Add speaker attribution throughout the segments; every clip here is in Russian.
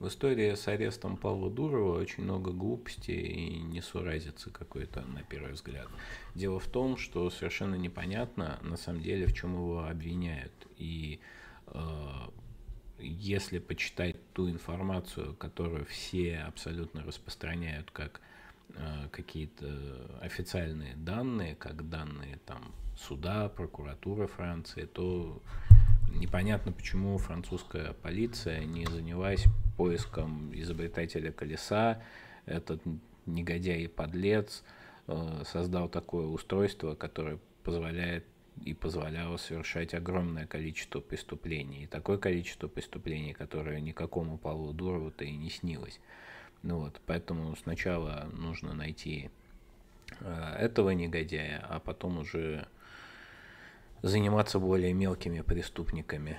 Speaker 1: В истории с арестом Павла Дурова очень много глупости и несуразицы какой-то, на первый взгляд. Дело в том, что совершенно непонятно, на самом деле, в чем его обвиняют. И э, если почитать ту информацию, которую все абсолютно распространяют как э, какие-то официальные данные, как данные там суда, прокуратуры Франции, то непонятно, почему французская полиция не занялась поиском изобретателя колеса. Этот негодяй и подлец э, создал такое устройство, которое позволяет и позволяло совершать огромное количество преступлений. И такое количество преступлений, которое никакому Павлу Дурову-то и не снилось. Ну вот, поэтому сначала нужно найти э, этого негодяя, а потом уже заниматься более мелкими преступниками.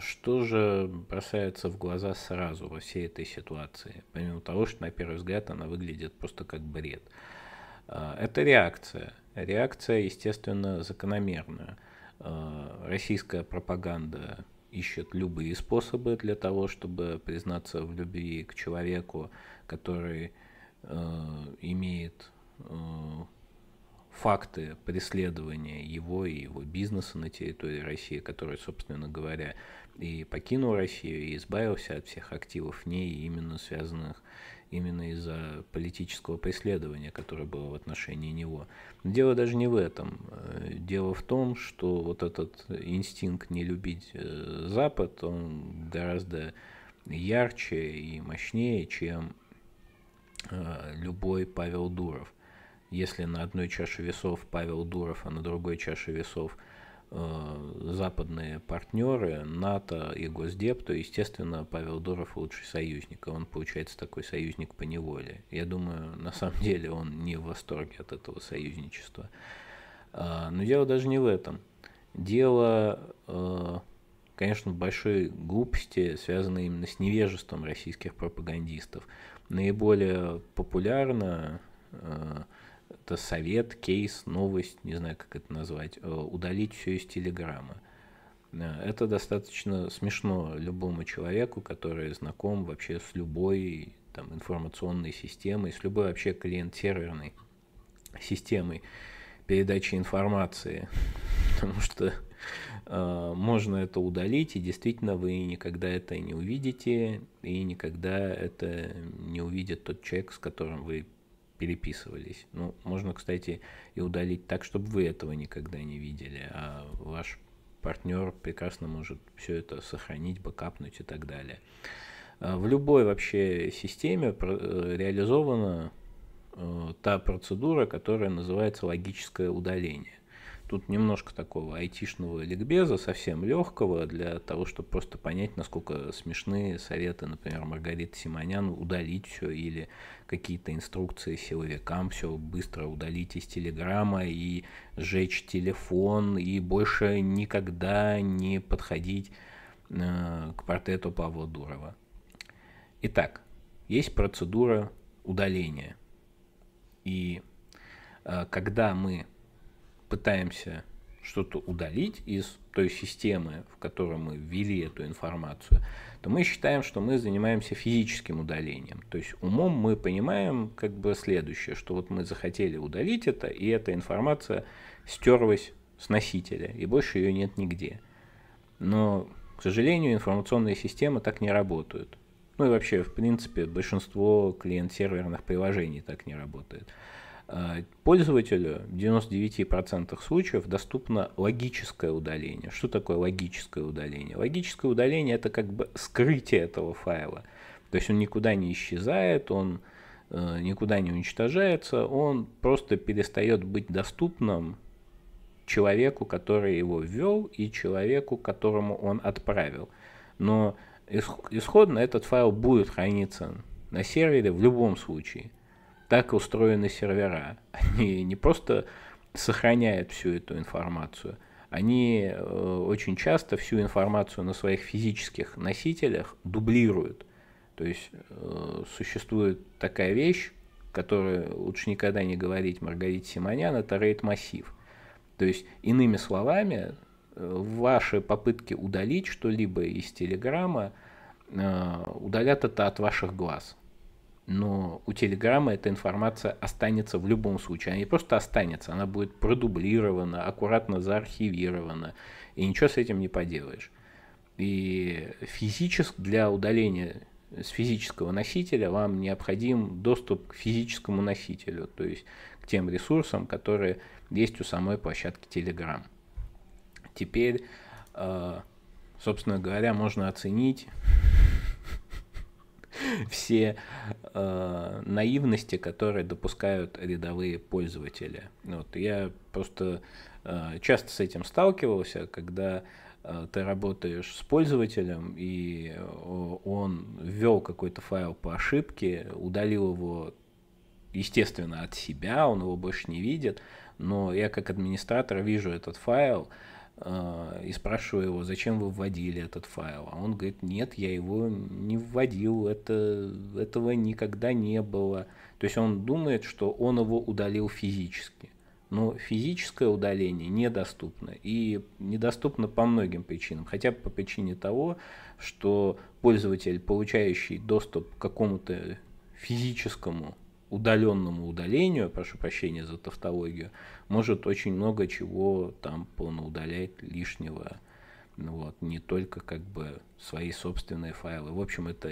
Speaker 1: Что же бросается в глаза сразу во всей этой ситуации, помимо того, что на первый взгляд она выглядит просто как бред? А, это реакция. Реакция, естественно, закономерная. А, российская пропаганда ищет любые способы для того, чтобы признаться в любви к человеку, который а, имеет факты преследования его и его бизнеса на территории России, который, собственно говоря, и покинул Россию, и избавился от всех активов в ней, именно связанных именно из-за политического преследования, которое было в отношении него. дело даже не в этом. Э, дело в том, что вот этот инстинкт не любить э, Запад, он гораздо ярче и мощнее, чем э, любой Павел Дуров – если на одной чаше весов Павел Дуров, а на другой чаше весов э, западные партнеры, НАТО и Госдеп, то, естественно, Павел Дуров лучший союзник, и он получается такой союзник по неволе. Я думаю, на самом деле он не в восторге от этого союзничества. Э, но дело даже не в этом. Дело, э, конечно, большой глупости, связанной именно с невежеством российских пропагандистов. Наиболее популярно э, это совет, кейс, новость, не знаю, как это назвать, э, удалить все из Телеграма. Э, это достаточно смешно любому человеку, который знаком вообще с любой там, информационной системой, с любой вообще клиент-серверной системой передачи информации, потому что э, можно это удалить, и действительно вы никогда это не увидите, и никогда это не увидит тот человек, с которым вы переписывались. Ну, можно, кстати, и удалить так, чтобы вы этого никогда не видели, а ваш партнер прекрасно может все это сохранить, бэкапнуть и так далее. А в любой вообще системе э, реализована э, та процедура, которая называется логическое удаление. Тут немножко такого айтишного ликбеза, совсем легкого, для того, чтобы просто понять, насколько смешные советы, например, Маргариты Симонян, удалить все, или какие-то инструкции силовикам, все быстро удалить из Телеграма и сжечь телефон, и больше никогда не подходить э, к портрету Павла Дурова. Итак, есть процедура удаления. И э, когда мы пытаемся что-то удалить из той системы, в которой мы ввели эту информацию, то мы считаем, что мы занимаемся физическим удалением. То есть умом мы понимаем как бы следующее, что вот мы захотели удалить это, и эта информация стерлась с носителя, и больше ее нет нигде. Но, к сожалению, информационные системы так не работают. Ну и вообще, в принципе, большинство клиент-серверных приложений так не работает. Э, пользователю в 99% случаев доступно логическое удаление. Что такое логическое удаление? Логическое удаление это как бы скрытие этого файла. То есть он никуда не исчезает, он э, никуда не уничтожается, он просто перестает быть доступным человеку, который его ввел, и человеку, которому он отправил. Но исходно этот файл будет храниться на сервере в любом случае – так устроены сервера. Они не просто сохраняют всю эту информацию, они э, очень часто всю информацию на своих физических носителях дублируют. То есть э, существует такая вещь, которую лучше никогда не говорить Маргарите Симонян, это рейд-массив. То есть, иными словами, э, ваши попытки удалить что-либо из Телеграма удалят это от ваших глаз но у Телеграма эта информация останется в любом случае. Она не просто останется, она будет продублирована, аккуратно заархивирована, и ничего с этим не поделаешь. И физически для удаления с физического носителя вам необходим доступ к физическому носителю, то есть к тем ресурсам, которые есть у самой площадки Telegram. Теперь, э, собственно говоря, можно оценить все э, наивности, которые допускают рядовые пользователи. Вот, я просто э, часто с этим сталкивался, когда э, ты работаешь с пользователем, и э, он ввел какой-то файл по ошибке, удалил его, естественно, от себя, он его больше не видит, но я как администратор вижу этот файл, э, а, и спрашиваю его, зачем вы вводили этот файл. А он говорит, нет, я его не вводил, это, этого никогда не было. То есть он думает, что он его удалил физически. Но физическое удаление недоступно. И недоступно по многим причинам. Хотя бы по причине того, что пользователь, получающий доступ к какому-то физическому удаленному удалению, прошу прощения за тавтологию, может очень много чего там понаудалять лишнего, ну вот, не только как бы свои собственные файлы. В общем, это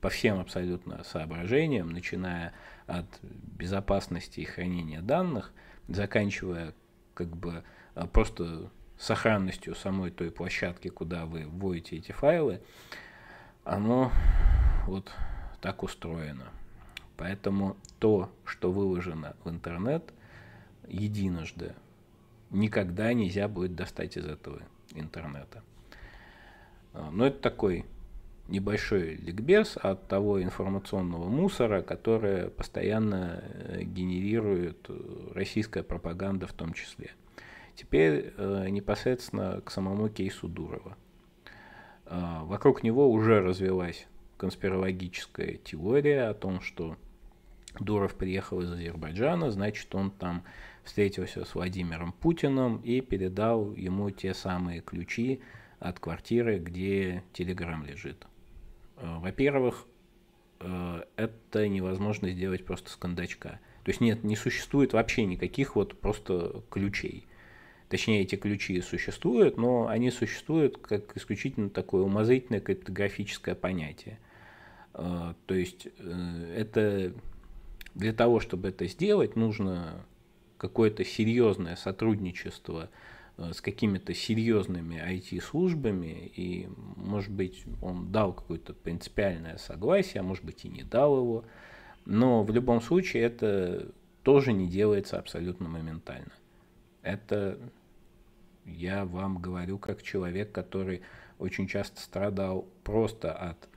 Speaker 1: по всем абсолютно соображениям, начиная от безопасности и хранения данных, заканчивая как бы а, просто сохранностью самой той площадки, куда вы вводите эти файлы, оно вот так устроено. Поэтому то, что выложено в интернет единожды, никогда нельзя будет достать из этого интернета. А, Но ну, это такой небольшой ликбез от того информационного мусора, который постоянно э, генерирует э, российская пропаганда в том числе. Теперь э, непосредственно к самому кейсу Дурова. А, вокруг него уже развелась конспирологическая теория о том, что Дуров приехал из Азербайджана, значит, он там встретился с Владимиром Путиным и передал ему те самые ключи от квартиры, где Телеграм лежит. Э, во-первых, э, это невозможно сделать просто с кондачка. То есть нет, не существует вообще никаких вот просто ключей. Точнее, эти ключи существуют, но они существуют как исключительно такое умозрительное криптографическое понятие. Э, то есть это для того, чтобы это сделать, нужно какое-то серьезное сотрудничество э, с какими-то серьезными IT-службами, и, может быть, он дал какое-то принципиальное согласие, а может быть и не дал его, но в любом случае это тоже не делается абсолютно моментально. Это я вам говорю как человек, который очень часто страдал просто от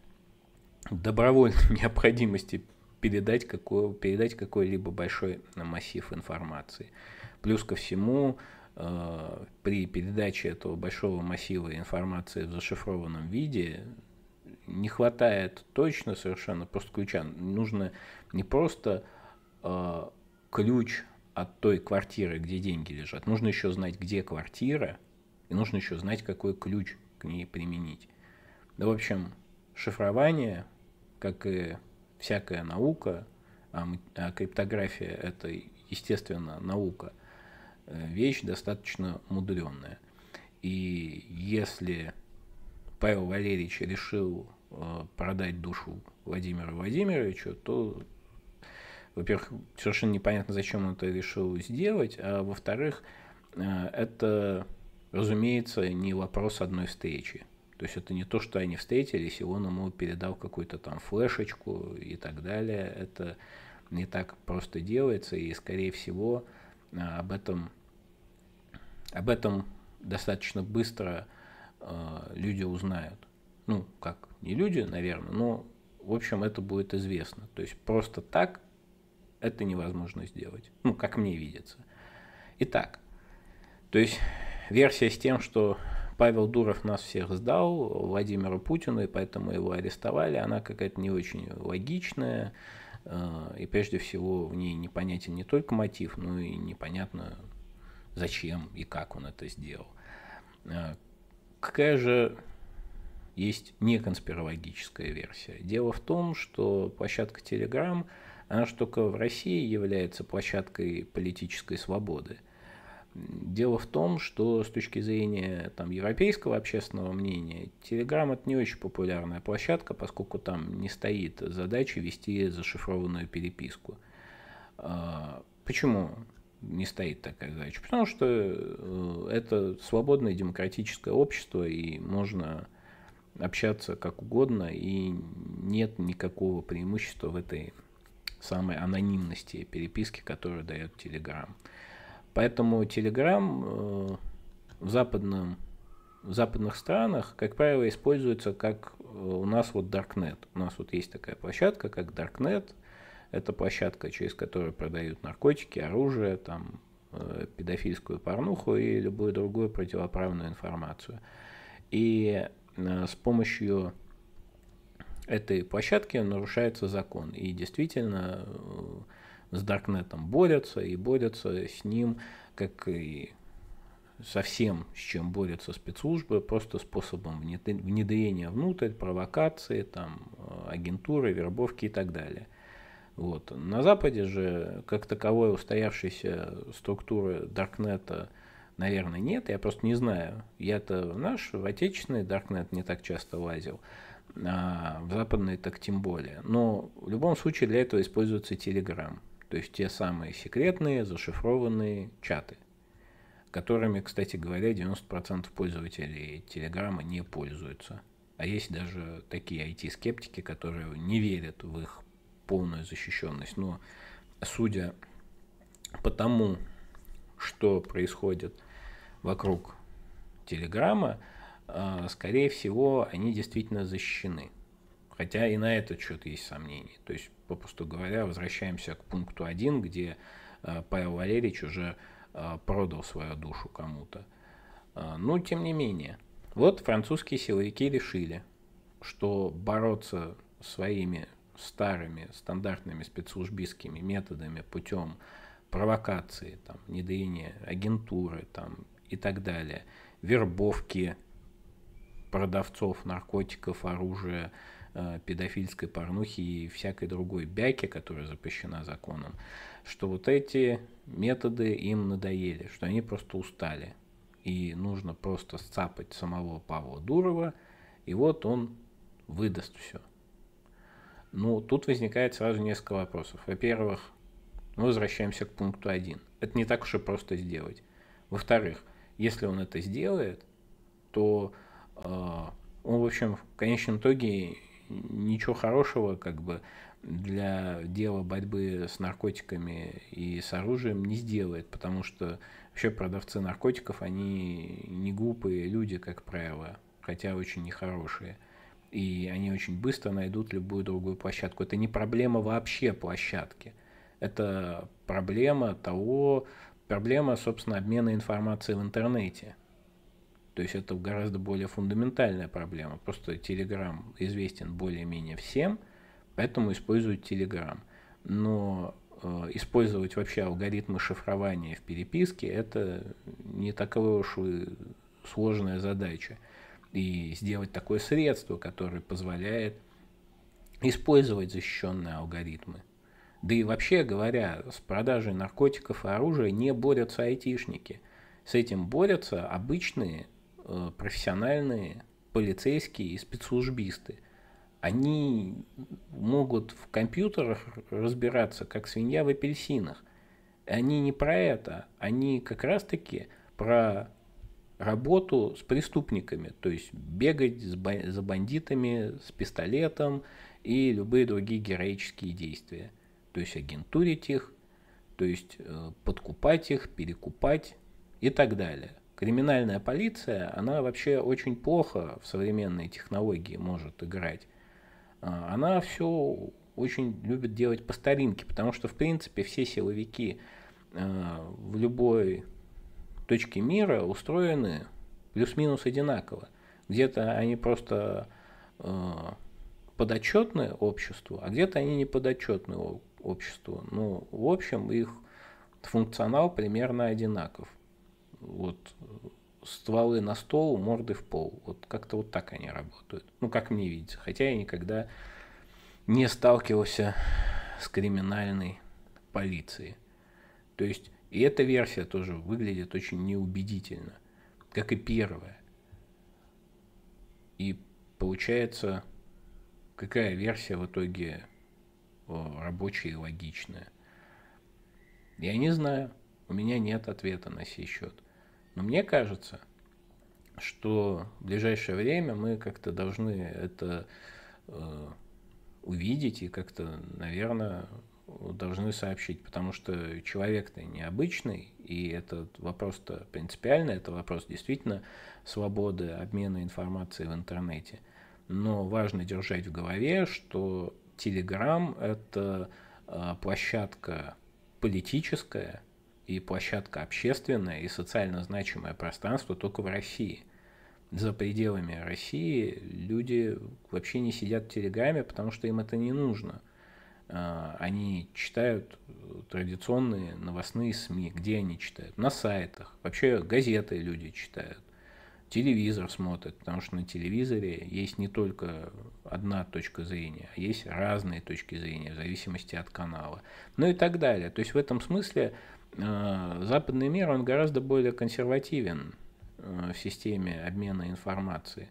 Speaker 1: добровольной необходимости передать, какую, передать какой-либо большой э, массив информации. Плюс ко всему, э, при передаче этого большого массива информации в зашифрованном виде не хватает точно совершенно просто ключа. Нужно не просто э, ключ от той квартиры, где деньги лежат, нужно еще знать, где квартира, и нужно еще знать, какой ключ к ней применить. Да, в общем, шифрование, как и всякая наука, а, а криптография это, естественно, наука, э, вещь достаточно мудренная. И если Павел Валерьевич решил э, продать душу Владимиру Владимировичу, то, во-первых, совершенно непонятно, зачем он это решил сделать, а во-вторых, э, это, разумеется, не вопрос одной встречи. То есть это не то, что они встретились, и он ему передал какую-то там флешечку и так далее. Это не так просто делается, и, скорее всего, а, об этом, об этом достаточно быстро э, люди узнают. Ну, как, не люди, наверное, но, в общем, это будет известно. То есть просто так это невозможно сделать. Ну, как мне видится. Итак, то есть версия с тем, что Павел Дуров нас всех сдал Владимиру Путину, и поэтому его арестовали. Она какая-то не очень логичная, э, и прежде всего в ней непонятен не только мотив, но и непонятно зачем и как он это сделал. Э, какая же есть неконспирологическая версия? Дело в том, что площадка Telegram, она же только в России является площадкой политической свободы – Дело в том, что с точки зрения там, европейского общественного мнения, Telegram это не очень популярная площадка, поскольку там не стоит задачи вести зашифрованную переписку. А, почему не стоит такая задача? Потому что э, это свободное демократическое общество, и можно общаться как угодно, и нет никакого преимущества в этой самой анонимности переписки, которую дает Telegram. Поэтому Telegram э, в, западном, в западных странах, как правило, используется как э, у нас вот Darknet. У нас вот есть такая площадка, как Darknet. Это площадка, через которую продают наркотики, оружие, там, э, педофильскую порнуху и любую другую противоправную информацию. И с помощью этой площадки нарушается закон. И действительно, с Даркнетом борются и борются с ним, как и со всем, с чем борются спецслужбы, просто способом внедрения внутрь, провокации, там, э, агентуры, вербовки и так далее. Вот. На Западе же, как таковой устоявшейся структуры Даркнета, наверное, нет. Я просто не знаю. Я-то наш, в отечественный Даркнет не так часто лазил. А в западный так тем более. Но в любом случае для этого используется телеграм то есть те самые секретные зашифрованные чаты, которыми, кстати говоря, 90% пользователей Телеграма не пользуются. А есть даже такие IT-скептики, которые не верят в их полную защищенность. Но судя по тому, что происходит вокруг Телеграма, э, скорее всего, они действительно защищены. Хотя и на этот счет есть сомнения. То есть попросту говоря, возвращаемся к пункту 1, где э, Павел Валерьевич уже э, продал свою душу кому-то. Э, но тем не менее, вот французские силовики решили, что бороться своими старыми стандартными спецслужбистскими методами путем провокации, там, недоения агентуры там, и так далее, вербовки продавцов наркотиков, оружия, э, педофильской порнухи и всякой другой бяки, которая запрещена законом, что вот эти методы им надоели, что они просто устали. И нужно просто сцапать самого Павла Дурова, и вот он выдаст все. Ну, тут возникает сразу несколько вопросов. Во-первых, мы возвращаемся к пункту 1. Это не так уж и просто сделать. Во-вторых, если он это сделает, то э, он, в общем, в конечном итоге ничего хорошего как бы для дела борьбы с наркотиками и с оружием не сделает, потому что вообще продавцы наркотиков, они не глупые люди, как правило, хотя очень нехорошие. И они очень быстро найдут любую другую площадку. Это не проблема вообще площадки. Это проблема того, проблема, собственно, обмена информацией в интернете – то есть это гораздо более фундаментальная проблема. Просто Telegram известен более-менее всем, поэтому используют Telegram. Но э, использовать вообще алгоритмы шифрования в переписке – это не такая уж и сложная задача. И сделать такое средство, которое позволяет использовать защищенные алгоритмы. Да и вообще говоря, с продажей наркотиков и оружия не борются айтишники. С этим борются обычные Э, профессиональные полицейские и спецслужбисты. Они могут в компьютерах разбираться, как свинья в апельсинах. Они не про это, они как раз-таки про работу с преступниками, то есть бегать за бандитами с пистолетом и любые другие героические действия, то есть агентурить их, то есть э, подкупать их, перекупать и так далее. Криминальная полиция, она вообще очень плохо в современные технологии может играть. А, она все очень любит делать по старинке, потому что, в принципе, все силовики а, в любой точке мира устроены плюс-минус одинаково. Где-то они просто а, подотчетное обществу, а где-то они не подотчетное обществу. Но ну, в общем их функционал примерно одинаков вот стволы на стол, морды в пол. Вот как-то вот так они работают. Ну, как мне видится. Хотя я никогда не сталкивался с криминальной полицией. То есть, и эта версия тоже выглядит очень неубедительно, как и первая. И получается, какая версия в итоге э, рабочая и логичная? Я не знаю, у меня нет ответа на сей счет. Но мне кажется, что в ближайшее время мы как-то должны это э, увидеть и как-то, наверное, должны сообщить, потому что человек-то необычный, и этот вопрос-то принципиальный, это вопрос действительно свободы обмена информацией в интернете. Но важно держать в голове, что Telegram – это э, площадка политическая, и площадка общественная и социально значимое пространство только в России. За пределами России люди вообще не сидят в Телеграме, потому что им это не нужно. А, они читают э, традиционные новостные СМИ. Где они читают? На сайтах. Вообще газеты люди читают. Телевизор смотрят, потому что на телевизоре есть не только одна точка зрения, а есть разные точки зрения в зависимости от канала. Ну и так далее. То есть в этом смысле Э, западный мир, он гораздо более консервативен э, в системе обмена информации.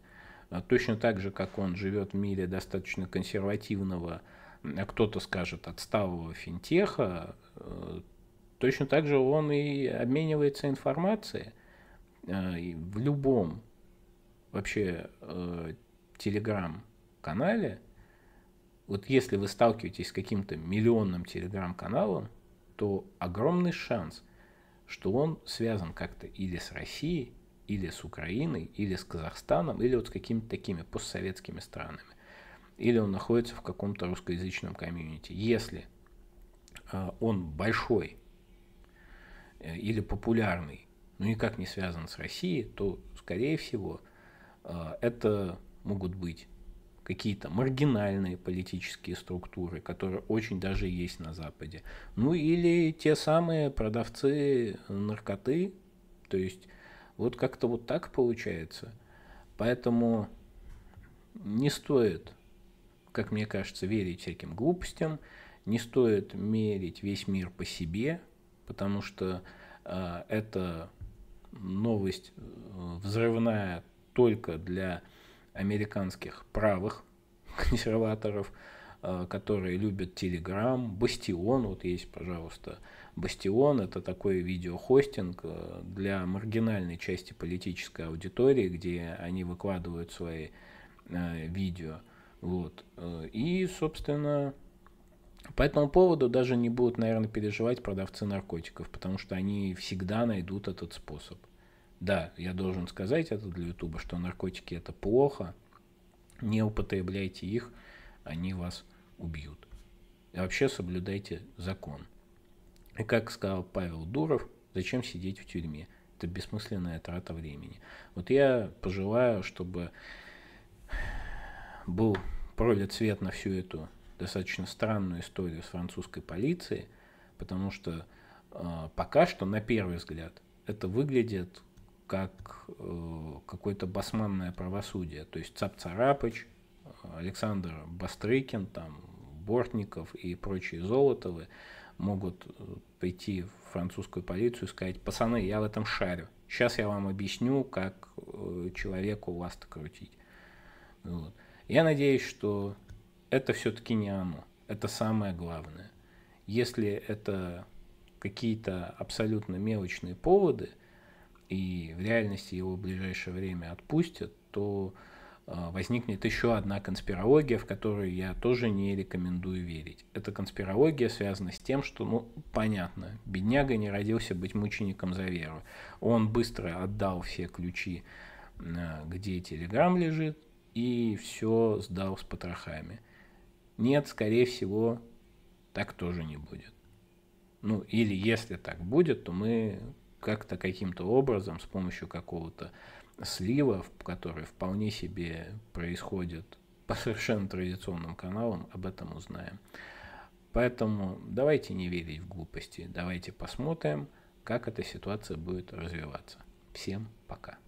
Speaker 1: Э, точно так же, как он живет в мире достаточно консервативного, кто-то скажет, отсталого финтеха, точно так же он и обменивается информацией в любом вообще телеграм-канале. Вот если вы сталкиваетесь с каким-то миллионным телеграм-каналом, то огромный шанс, что он связан как-то или с Россией, или с Украиной, или с Казахстаном, или вот с какими-то такими постсоветскими странами. Или он находится в каком-то русскоязычном комьюнити. Если э, он большой э, или популярный, но никак не связан с Россией, то, скорее всего, э, это могут быть какие-то маргинальные политические структуры, которые очень даже есть на Западе. Ну или те самые продавцы наркоты. То есть вот как-то вот так получается. Поэтому не стоит, как мне кажется, верить всяким глупостям, не стоит мерить весь мир по себе, потому что э, это новость э, взрывная только для американских правых консерваторов, э, которые любят Telegram, Бастион, вот есть, пожалуйста, Бастион, это такой видеохостинг э, для маргинальной части политической аудитории, где они выкладывают свои э, видео. Вот. И, собственно, по этому поводу даже не будут, наверное, переживать продавцы наркотиков, потому что они всегда найдут этот способ. Да, я должен сказать это для Ютуба, что наркотики это плохо, не употребляйте их, они вас убьют. И вообще соблюдайте закон. И как сказал Павел Дуров, зачем сидеть в тюрьме? Это бессмысленная трата времени. Вот я пожелаю, чтобы был пролит свет на всю эту достаточно странную историю с французской полицией, потому что э, пока что, на первый взгляд, это выглядит как э, какое-то басманное правосудие. То есть Цап Царапыч, Александр Бастрыкин, там, Бортников и прочие Золотовы могут э, прийти в французскую полицию и сказать, пацаны, я в этом шарю. Сейчас я вам объясню, как э, человеку ласты крутить. Вот. Я надеюсь, что это все-таки не оно. Это самое главное. Если это какие-то абсолютно мелочные поводы – и в реальности его в ближайшее время отпустят, то а, возникнет еще одна конспирология, в которую я тоже не рекомендую верить. Эта конспирология связана с тем, что, ну, понятно, бедняга не родился быть мучеником за веру. Он быстро отдал все ключи, где телеграм лежит, и все сдал с потрохами. Нет, скорее всего, так тоже не будет. Ну, или если так будет, то мы как-то каким-то образом с помощью какого-то слива, который вполне себе происходит по совершенно традиционным каналам, об этом узнаем. Поэтому давайте не верить в глупости, давайте посмотрим, как эта ситуация будет развиваться. Всем пока.